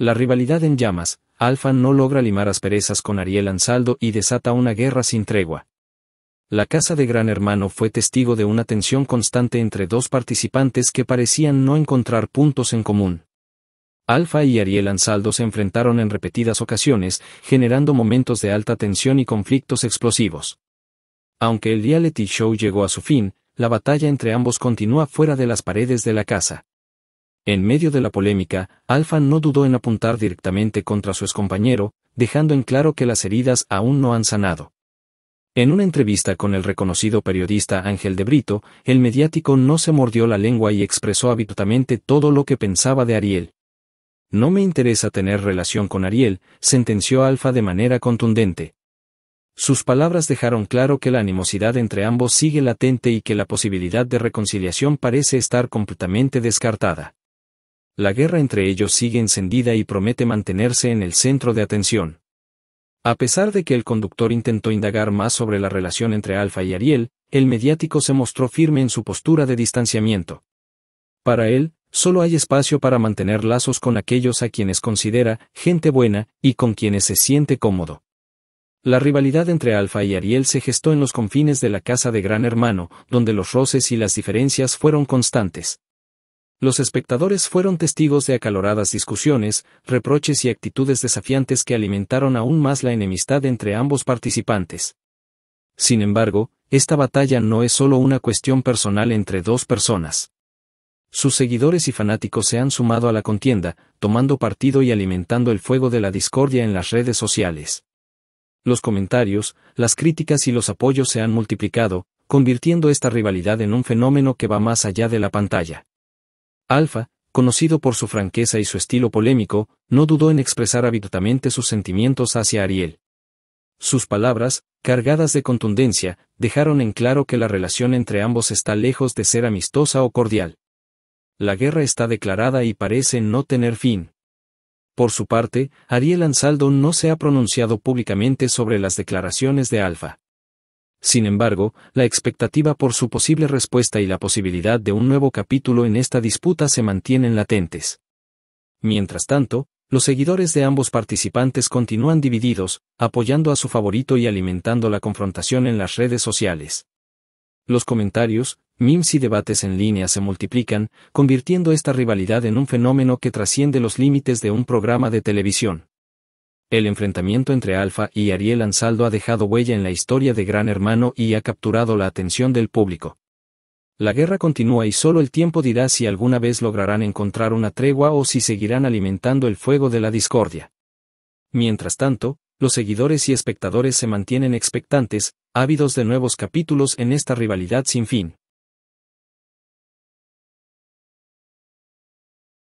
La rivalidad en llamas, Alfa no logra limar asperezas con Ariel Ansaldo y desata una guerra sin tregua. La casa de Gran Hermano fue testigo de una tensión constante entre dos participantes que parecían no encontrar puntos en común. Alfa y Ariel Ansaldo se enfrentaron en repetidas ocasiones, generando momentos de alta tensión y conflictos explosivos. Aunque el reality show llegó a su fin, la batalla entre ambos continúa fuera de las paredes de la casa. En medio de la polémica, Alfa no dudó en apuntar directamente contra su compañero, dejando en claro que las heridas aún no han sanado. En una entrevista con el reconocido periodista Ángel de Brito, el mediático no se mordió la lengua y expresó habitualmente todo lo que pensaba de Ariel. No me interesa tener relación con Ariel, sentenció Alfa de manera contundente. Sus palabras dejaron claro que la animosidad entre ambos sigue latente y que la posibilidad de reconciliación parece estar completamente descartada la guerra entre ellos sigue encendida y promete mantenerse en el centro de atención. A pesar de que el conductor intentó indagar más sobre la relación entre Alfa y Ariel, el mediático se mostró firme en su postura de distanciamiento. Para él, solo hay espacio para mantener lazos con aquellos a quienes considera gente buena y con quienes se siente cómodo. La rivalidad entre Alfa y Ariel se gestó en los confines de la casa de Gran Hermano, donde los roces y las diferencias fueron constantes. Los espectadores fueron testigos de acaloradas discusiones, reproches y actitudes desafiantes que alimentaron aún más la enemistad entre ambos participantes. Sin embargo, esta batalla no es solo una cuestión personal entre dos personas. Sus seguidores y fanáticos se han sumado a la contienda, tomando partido y alimentando el fuego de la discordia en las redes sociales. Los comentarios, las críticas y los apoyos se han multiplicado, convirtiendo esta rivalidad en un fenómeno que va más allá de la pantalla. Alfa, conocido por su franqueza y su estilo polémico, no dudó en expresar abiertamente sus sentimientos hacia Ariel. Sus palabras, cargadas de contundencia, dejaron en claro que la relación entre ambos está lejos de ser amistosa o cordial. La guerra está declarada y parece no tener fin. Por su parte, Ariel Ansaldo no se ha pronunciado públicamente sobre las declaraciones de Alfa. Sin embargo, la expectativa por su posible respuesta y la posibilidad de un nuevo capítulo en esta disputa se mantienen latentes. Mientras tanto, los seguidores de ambos participantes continúan divididos, apoyando a su favorito y alimentando la confrontación en las redes sociales. Los comentarios, memes y debates en línea se multiplican, convirtiendo esta rivalidad en un fenómeno que trasciende los límites de un programa de televisión. El enfrentamiento entre Alfa y Ariel Ansaldo ha dejado huella en la historia de Gran Hermano y ha capturado la atención del público. La guerra continúa y solo el tiempo dirá si alguna vez lograrán encontrar una tregua o si seguirán alimentando el fuego de la discordia. Mientras tanto, los seguidores y espectadores se mantienen expectantes, ávidos de nuevos capítulos en esta rivalidad sin fin.